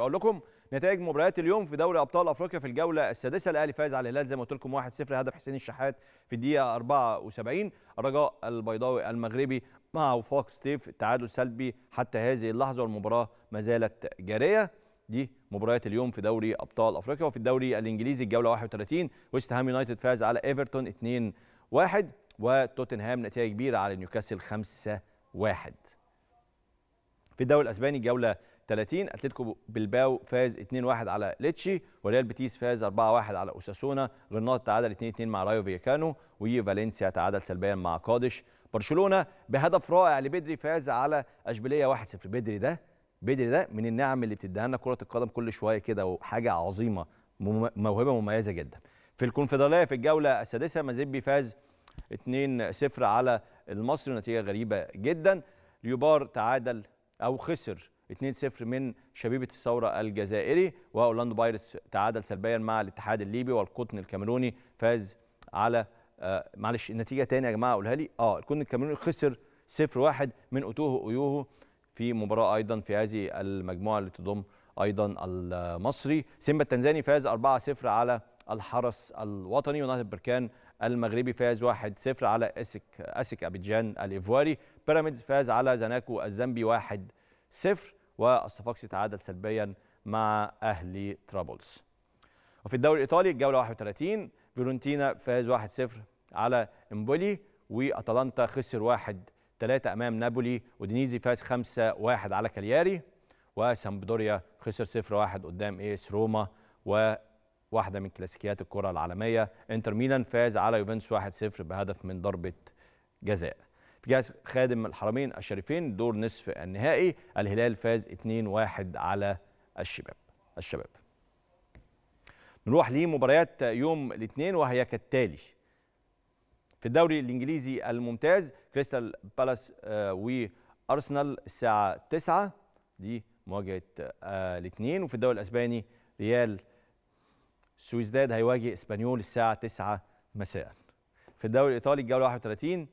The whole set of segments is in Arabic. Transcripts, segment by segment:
اقول لكم نتائج مباريات اليوم في دوري ابطال افريقيا في الجوله السادسه الاهلي فاز على الهلال زي ما قلت لكم 1-0 هدف حسين الشحات في الدقيقه 74 الرجاء البيضاوي المغربي مع وفاق ستيف تعادل سلبي حتى هذه اللحظه والمباراه ما زالت جاريه دي مباريات اليوم في دوري ابطال افريقيا وفي الدوري الانجليزي الجوله 31 ويست هام يونايتد فاز على ايفرتون 2-1 وتوتنهام نتيجه كبيره على نيوكاسل 5-1 في الدوري الاسباني الجوله 30 اتلتيكو بالباو فاز 2-1 على ليتشي وريال بيتيس فاز 4-1 على اوساسونا غرناطه تعادل 2-2 مع رايو فيكانو وفالنسيا تعادل سلبيا مع قادش برشلونه بهدف رائع لبدري فاز على اشبيليه 1-0 بدري ده بدري ده من النعم اللي بتديها لنا كره القدم كل شويه كده وحاجه عظيمه موهبه مميزه جدا في الكونفدراليه في الجوله السادسه مازيبي فاز 2-0 على المصري نتيجه غريبه جدا ليوبار تعادل او خسر 2-0 من شبيبه الثوره الجزائري واورلاندو بايرتس تعادل سلبيا مع الاتحاد الليبي والقطن الكاميروني فاز على آه معلش النتيجه تاني يا جماعه قولها لي اه القطن الكاميروني خسر 0-1 من اوتوه اويوهو في مباراه ايضا في هذه المجموعه اللي تضم ايضا المصري سيمبا التنزاني فاز 4-0 على الحرس الوطني ونهضه بركان المغربي فاز 1-0 على اسك اسك ابيجان الايفواري بيراميدز فاز على زناكو الزامبي 1-0 والصفاقسي تعادل سلبيا مع اهلي ترابلز وفي الدوري الايطالي الجوله 31 فيورنتينا فاز 1-0 على امبولي واتلانتا خسر 1-3 امام نابولي ودينيزي فاز 5-1 على كالياري وسامبدوريا خسر 0-1 قدام ايس روما وواحده من كلاسيكيات الكره العالميه انتر ميلان فاز على يوفنتوس 1-0 بهدف من ضربه جزاء في جهاز خادم الحرمين الشريفين دور نصف النهائي الهلال فاز 2-1 على الشباب الشباب نروح لمباريات يوم الاثنين وهي كالتالي في الدوري الانجليزي الممتاز كريستال بالاس آه، وارسنال الساعه 9 دي مواجهه آه، الاثنين وفي الدوري الاسباني ريال سويسداد هيواجه اسبانيول الساعه 9 مساء في الدوري الايطالي الجوله 31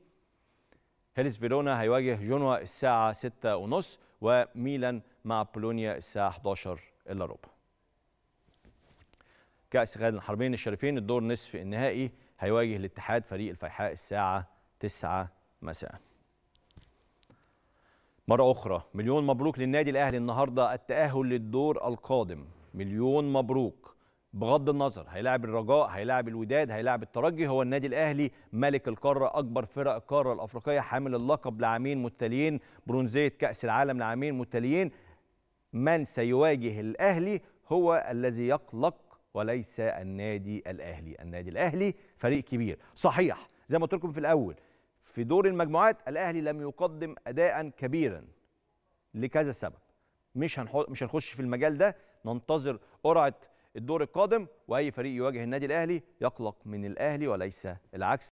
هيلس فيرونا هيواجه جنوا الساعة 6:30 وميلان مع بولونيا الساعة 11 إلا ربع. كأس غاد الحرمين الشريفين الدور نصف النهائي هيواجه الاتحاد فريق الفيحاء الساعة 9 مساء. مرة أخرى مليون مبروك للنادي الأهلي النهاردة التأهل للدور القادم مليون مبروك بغض النظر هيلاعب الرجاء هيلاعب الوداد هيلاعب الترجي هو النادي الاهلي ملك القاره اكبر فرق القاره الافريقيه حامل اللقب لعامين متتاليين برونزيه كاس العالم لعامين متتاليين من سيواجه الاهلي هو الذي يقلق وليس النادي الاهلي النادي الاهلي فريق كبير صحيح زي ما قلت لكم في الاول في دور المجموعات الاهلي لم يقدم اداء كبيرا لكذا سبب مش مش هنخش في المجال ده ننتظر قرعه الدور القادم واي فريق يواجه النادي الاهلي يقلق من الاهلي وليس العكس